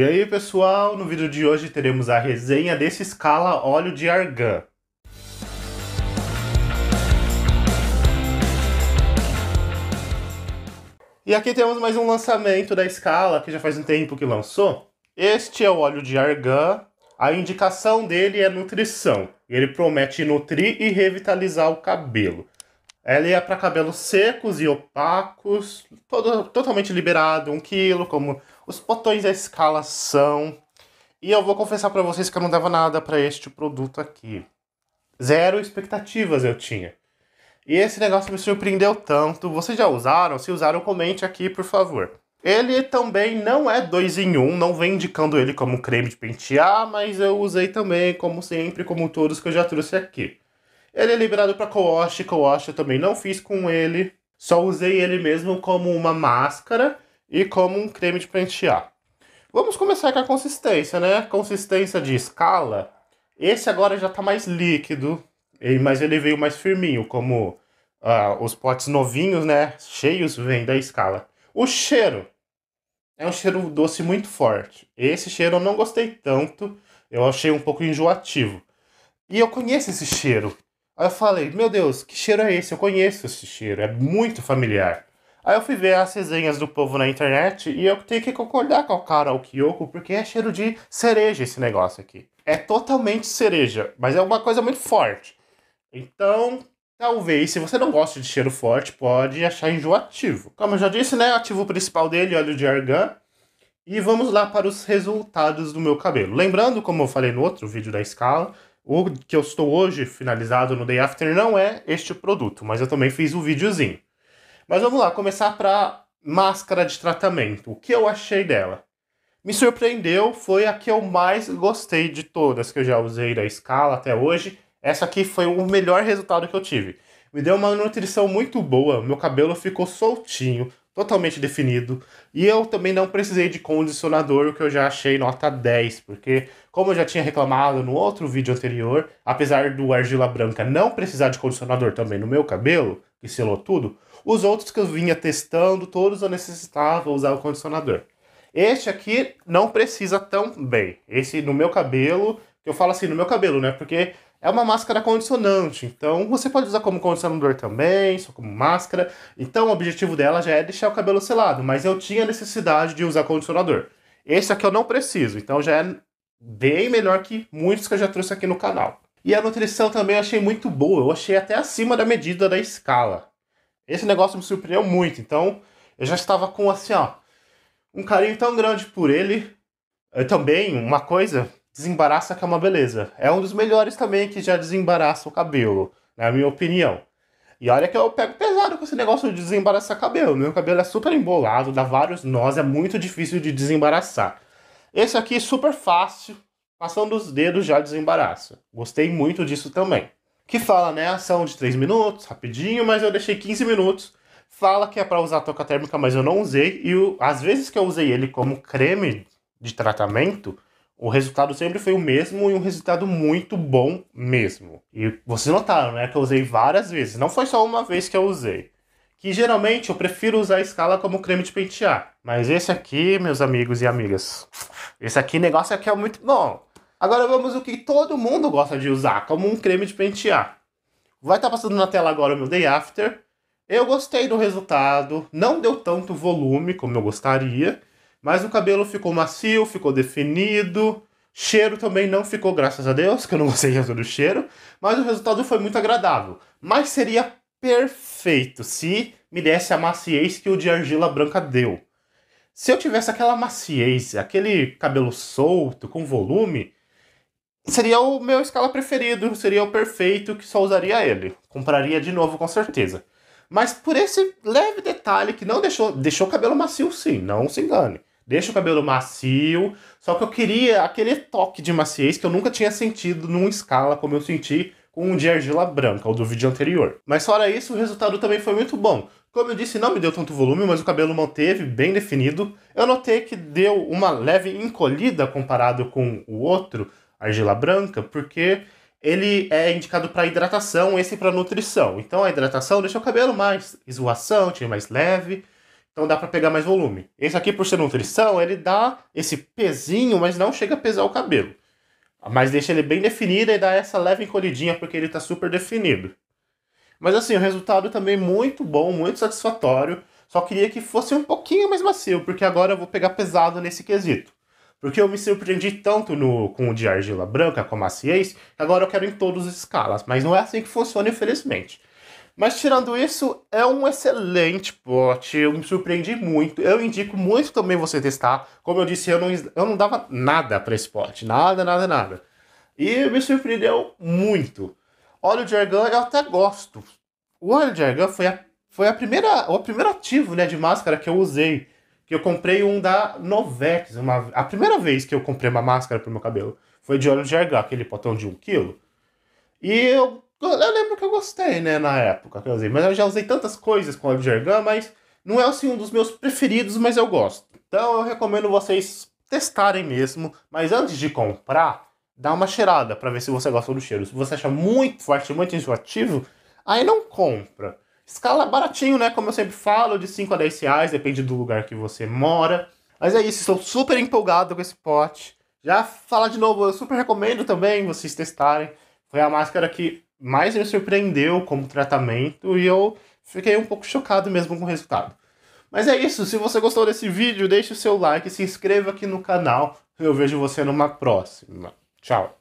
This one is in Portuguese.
E aí, pessoal, no vídeo de hoje teremos a resenha desse escala óleo de argan. E aqui temos mais um lançamento da escala, que já faz um tempo que lançou. Este é o óleo de argan. A indicação dele é nutrição. Ele promete nutrir e revitalizar o cabelo. Ela é para cabelos secos e opacos, todo, totalmente liberado, 1 um quilo, como os botões da escala são. E eu vou confessar para vocês que eu não dava nada para este produto aqui. Zero expectativas eu tinha. E esse negócio me surpreendeu tanto. Vocês já usaram? Se usaram, comente aqui, por favor. Ele também não é dois em um, não vem indicando ele como creme de pentear, mas eu usei também, como sempre, como todos que eu já trouxe aqui. Ele é liberado para co-wash, co-wash eu também não fiz com ele, só usei ele mesmo como uma máscara e como um creme de pentear. Vamos começar com a consistência, né? Consistência de escala. Esse agora já está mais líquido, mas ele veio mais firminho, como uh, os potes novinhos, né? Cheios vêm da escala. O cheiro é um cheiro doce muito forte. Esse cheiro eu não gostei tanto, eu achei um pouco enjoativo. E eu conheço esse cheiro. Aí eu falei, meu Deus, que cheiro é esse? Eu conheço esse cheiro, é muito familiar. Aí eu fui ver as resenhas do povo na internet e eu tenho que concordar com o cara, o Kyoko, porque é cheiro de cereja esse negócio aqui. É totalmente cereja, mas é uma coisa muito forte. Então, Talvez, se você não gosta de cheiro forte, pode achar enjoativo. Como eu já disse, né? Ativo principal dele, óleo de argan. E vamos lá para os resultados do meu cabelo. Lembrando, como eu falei no outro vídeo da escala, o que eu estou hoje finalizado no Day After não é este produto, mas eu também fiz um videozinho. Mas vamos lá, começar para máscara de tratamento. O que eu achei dela? Me surpreendeu, foi a que eu mais gostei de todas que eu já usei da escala até hoje. Essa aqui foi o melhor resultado que eu tive. Me deu uma nutrição muito boa, meu cabelo ficou soltinho, totalmente definido. E eu também não precisei de condicionador, o que eu já achei nota 10, porque, como eu já tinha reclamado no outro vídeo anterior, apesar do argila branca não precisar de condicionador também no meu cabelo, que selou tudo, os outros que eu vinha testando, todos eu necessitava usar o condicionador. Este aqui não precisa tão bem. Esse no meu cabelo, eu falo assim, no meu cabelo, né? Porque é uma máscara condicionante, então você pode usar como condicionador também, só como máscara. Então o objetivo dela já é deixar o cabelo selado, mas eu tinha necessidade de usar condicionador. Esse aqui eu não preciso, então já é bem melhor que muitos que eu já trouxe aqui no canal. E a nutrição também eu achei muito boa, eu achei até acima da medida da escala. Esse negócio me surpreendeu muito. Então, eu já estava com assim, ó, um carinho tão grande por ele. Eu também, uma coisa, desembaraça que é uma beleza. É um dos melhores também que já desembaraça o cabelo, na minha opinião. E olha que eu pego pesado com esse negócio de desembaraçar cabelo. Meu cabelo é super embolado, dá vários nós, é muito difícil de desembaraçar. Esse aqui é super fácil, passando os dedos já desembaraça. Gostei muito disso também que fala, né, ação de 3 minutos, rapidinho, mas eu deixei 15 minutos. Fala que é para usar toca térmica, mas eu não usei. E o, as vezes que eu usei ele como creme de tratamento, o resultado sempre foi o mesmo e um resultado muito bom mesmo. E vocês notaram, né, que eu usei várias vezes. Não foi só uma vez que eu usei. Que geralmente eu prefiro usar a escala como creme de pentear. Mas esse aqui, meus amigos e amigas, esse aqui negócio aqui é muito bom. Agora vamos o que todo mundo gosta de usar, como um creme de pentear. Vai estar tá passando na tela agora o meu Day After. Eu gostei do resultado, não deu tanto volume como eu gostaria, mas o cabelo ficou macio, ficou definido. Cheiro também não ficou, graças a Deus, que eu não gostei tanto do cheiro, mas o resultado foi muito agradável. Mas seria perfeito se me desse a maciez que o de argila branca deu. Se eu tivesse aquela maciez, aquele cabelo solto, com volume, Seria o meu escala preferido, seria o perfeito que só usaria ele. Compraria de novo com certeza. Mas por esse leve detalhe que não deixou, deixou o cabelo macio sim, não se engane. Deixa o cabelo macio, só que eu queria aquele toque de maciez que eu nunca tinha sentido num escala como eu senti com o de argila branca, o do vídeo anterior. Mas fora isso, o resultado também foi muito bom. Como eu disse, não me deu tanto volume, mas o cabelo manteve bem definido. Eu notei que deu uma leve encolhida comparado com o outro, argila branca, porque ele é indicado para hidratação, esse é para nutrição. Então a hidratação deixa o cabelo mais esvoaçante, é mais leve, então dá para pegar mais volume. Esse aqui por ser nutrição, ele dá esse pezinho, mas não chega a pesar o cabelo. Mas deixa ele bem definido e dá essa leve encolhidinha porque ele está super definido. Mas assim, o resultado é também muito bom, muito satisfatório. Só queria que fosse um pouquinho mais macio, porque agora eu vou pegar pesado nesse quesito. Porque eu me surpreendi tanto no, com o de argila branca, com a maciez, que agora eu quero em todas as escalas. Mas não é assim que funciona, infelizmente. Mas tirando isso, é um excelente pote. Eu me surpreendi muito. Eu indico muito também você testar. Como eu disse, eu não, eu não dava nada para esse pote. Nada, nada, nada. E me surpreendeu muito. Óleo de argan eu até gosto. O óleo de argan foi a, foi a primeira, o primeiro ativo né, de máscara que eu usei que eu comprei um da Novex. Uma, a primeira vez que eu comprei uma máscara pro meu cabelo foi de óleo de argan, aquele potão de 1 kg. E eu, eu lembro que eu gostei, né, na época Mas eu já usei tantas coisas com óleo de argan, mas não é assim um dos meus preferidos, mas eu gosto. Então eu recomendo vocês testarem mesmo, mas antes de comprar, dá uma cheirada para ver se você gosta do cheiro. Se você acha muito forte, muito enjoativo, aí não compra. Escala baratinho, né? Como eu sempre falo, de 5 a 10 reais, depende do lugar que você mora. Mas é isso, estou super empolgado com esse pote. Já falar de novo, eu super recomendo também vocês testarem. Foi a máscara que mais me surpreendeu como tratamento e eu fiquei um pouco chocado mesmo com o resultado. Mas é isso, se você gostou desse vídeo, deixe o seu like, se inscreva aqui no canal. Eu vejo você numa próxima. Tchau!